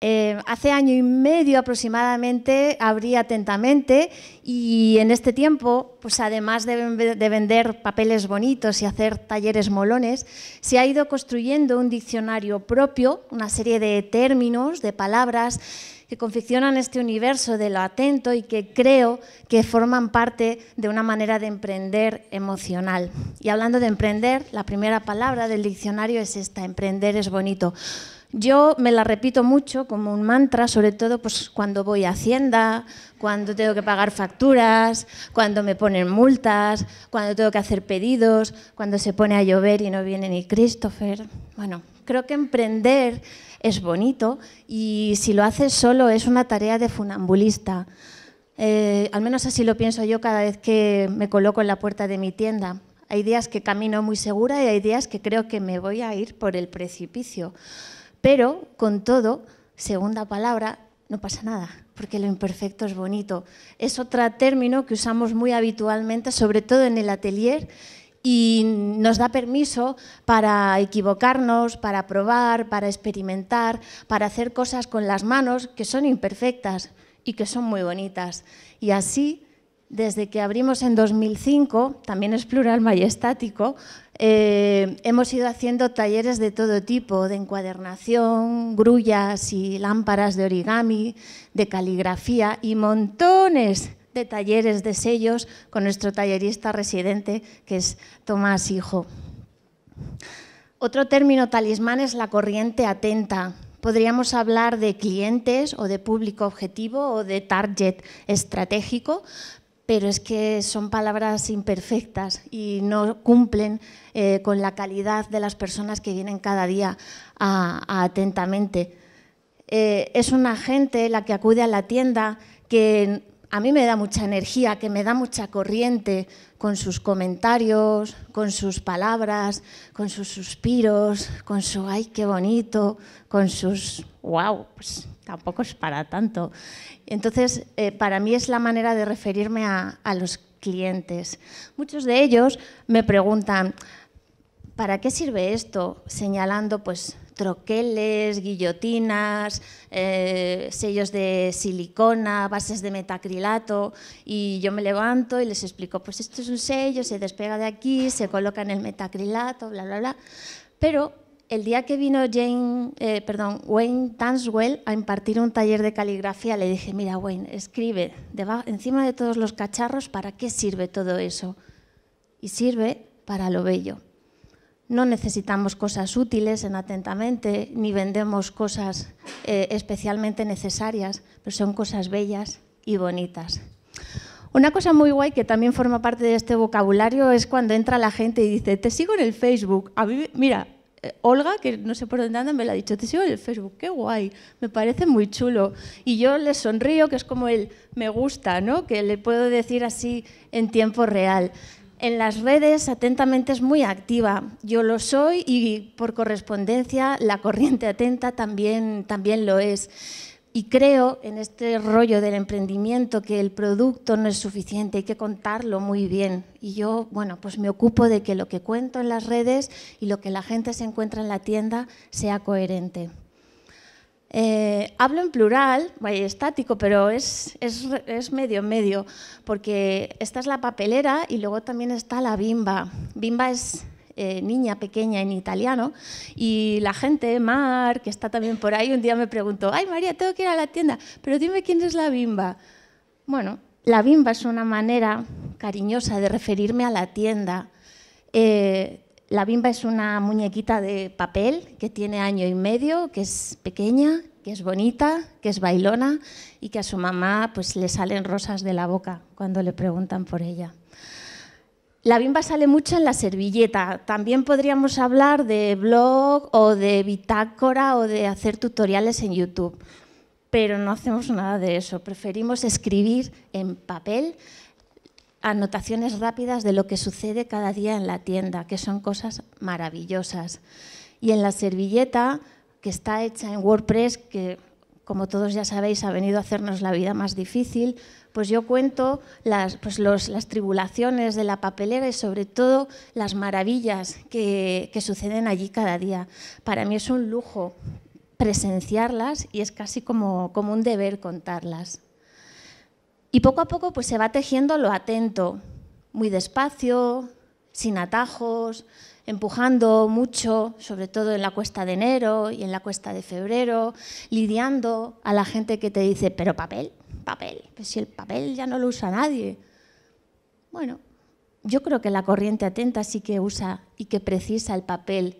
Eh, hace año y medio aproximadamente abrí atentamente y en este tiempo, pues además de, vender papeles bonitos y hacer talleres molones, se ha ido construyendo un diccionario propio, una serie de términos, de palabras que confeccionan este universo de lo atento y que creo que forman parte de una manera de emprender emocional. Y hablando de emprender, la primera palabra del diccionario es esta, emprender es bonito. Yo me la repito mucho como un mantra, sobre todo pues, cuando voy a Hacienda, cuando tengo que pagar facturas, cuando me ponen multas, cuando tengo que hacer pedidos, cuando se pone a llover y no viene ni Christopher. Bueno, creo que emprender es bonito y si lo haces solo es una tarea de funambulista. Eh, al menos así lo pienso yo cada vez que me coloco en la puerta de mi tienda. Hay días que camino muy segura y hay días que creo que me voy a ir por el precipicio. Pero, con todo, segunda palabra, no pasa nada, porque lo imperfecto es bonito. Es otro término que usamos muy habitualmente, sobre todo en el atelier, y nos da permiso para equivocarnos, para probar, para experimentar, para hacer cosas con las manos que son imperfectas y que son muy bonitas. Y así desde que abrimos en 2005, también es plural majestático, eh, hemos ido haciendo talleres de todo tipo, de encuadernación, grullas y lámparas de origami, de caligrafía y montones de talleres de sellos con nuestro tallerista residente, que es Tomás Hijo. Otro término talismán es la corriente atenta. Podríamos hablar de clientes o de público objetivo o de target estratégico, pero es que son palabras imperfectas y no cumplen eh, con la calidad de las personas que vienen cada día atentamente. Eh, es una gente la que acude a la tienda que a mí me da mucha energía, que me da mucha corriente con sus comentarios, con sus palabras, con sus suspiros, con su ay, qué bonito, con sus wow, pues tampoco es para tanto. Entonces, eh, para mí es la manera de referirme a los clientes. Muchos de ellos me preguntan, ¿para qué sirve esto? Señalando pues troqueles, guillotinas, eh, sellos de silicona, bases de metacrilato y yo me levanto y les explico, pues esto es un sello, se despega de aquí, se coloca en el metacrilato, bla, bla, bla. Pero el día que vino Jane, eh, perdón, Wayne Tanswell a impartir un taller de caligrafía, le dije, mira Wayne, escribe encima de todos los cacharros para qué sirve todo eso. Y sirve para lo bello no necesitamos cosas útiles en Atentamente, ni vendemos cosas eh, especialmente necesarias, pero son cosas bellas y bonitas. Una cosa muy guay que también forma parte de este vocabulario es cuando entra la gente y dice, te sigo en el Facebook. mira, eh, Olga, que no sé por dónde anda, me la ha dicho, te sigo en el Facebook, qué guay, me parece muy chulo. Y yo le sonrío, que es como el me gusta, ¿no? Que le puedo decir así en tiempo real. En las redes, atentamente es muy activa. Yo lo soy y por correspondencia la corriente atenta también, también lo es. Y creo en este rollo del emprendimiento que el producto no es suficiente, hay que contarlo muy bien. Y yo, bueno, pues me ocupo de que lo que cuento en las redes y lo que la gente se encuentra en la tienda sea coherente. Eh, hablo en plural, estático, pero es, es, es, medio medio, porque esta es la papelera y luego también está la bimba. Bimba es eh, niña pequeña en italiano y la gente, Mar, que está también por ahí, un día me preguntó, ay María, tengo que ir a la tienda, pero dime quién es la bimba. Bueno, la bimba es una manera cariñosa de referirme a la tienda. Eh, la bimba es una muñequita de papel que tiene año y medio, que es pequeña, que es bonita, que es bailona y que a su mamá pues le salen rosas de la boca cuando le preguntan por ella. La bimba sale mucho en la servilleta. También podríamos hablar de blog o de bitácora o de hacer tutoriales en YouTube, pero no hacemos nada de eso. Preferimos escribir en papel anotaciones rápidas de lo que sucede cada día en la tienda, que son cosas maravillosas. Y en la servilleta, que está hecha en WordPress, que como todos ya sabéis ha venido a hacernos la vida más difícil, pues yo cuento las, pues las tribulaciones de la papelera y sobre todo las maravillas que, suceden allí cada día. Para mí es un lujo presenciarlas y es casi como, como un deber contarlas. Y poco a poco pues, se va tejiendo lo atento, muy despacio, sin atajos, empujando mucho, sobre todo en la cuesta de enero y en la cuesta de febrero, lidiando a la gente que te dice, pero papel, papel, pues si el papel ya no lo usa nadie. Bueno, yo creo que la corriente atenta sí que usa y que precisa el papel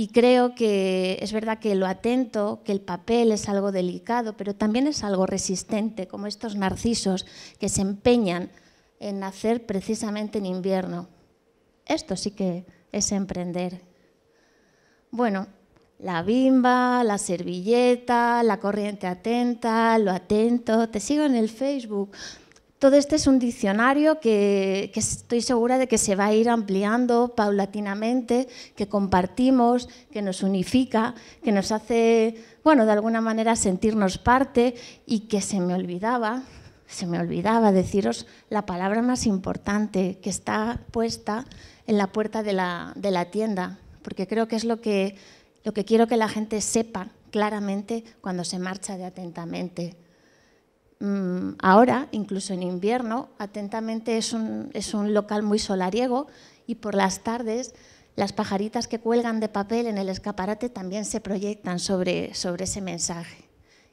y creo que es verdad que lo atento, que el papel es algo delicado, pero también es algo resistente, como estos narcisos que se empeñan en nacer precisamente en invierno. Esto sí que es emprender. Bueno, la bimba, la servilleta, la corriente atenta, lo atento, te sigo en el Facebook. Todo este es un diccionario que, estoy segura de que se va a ir ampliando paulatinamente, que compartimos, que nos unifica, que nos hace, bueno, de alguna manera sentirnos parte y que se me olvidaba, se me olvidaba deciros la palabra más importante que está puesta en la puerta de la, tienda, porque creo que es lo lo que quiero que la gente sepa claramente cuando se marcha de atentamente Mm, ahora, incluso en invierno, atentamente es un, local muy solariego y por las tardes las pajaritas que cuelgan de papel en el escaparate también se proyectan sobre, sobre ese mensaje.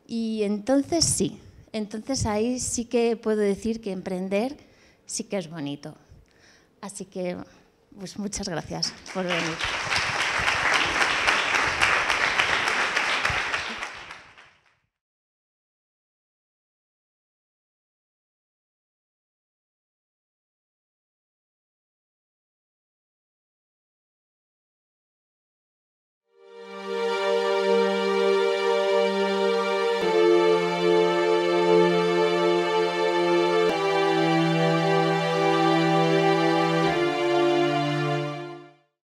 Y entonces sí, entonces ahí sí que puedo decir que emprender sí que es bonito. Así que, pues muchas gracias por venir.